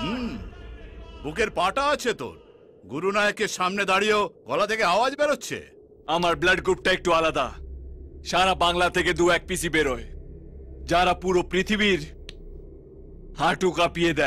হুম বুকের পাটা আছে তোর গুরু নায়কের সামনে দাঁড়িয়েও গলা থেকে আওয়াজ বেরোচ্ছে আমার ব্লাড গ্রুপটা একটু আলাদা সারা বাংলা থেকে দু এক পিসি বেরোয় যারা পুরো পৃথিবীর হাঁটু কাঁপিয়ে দেয়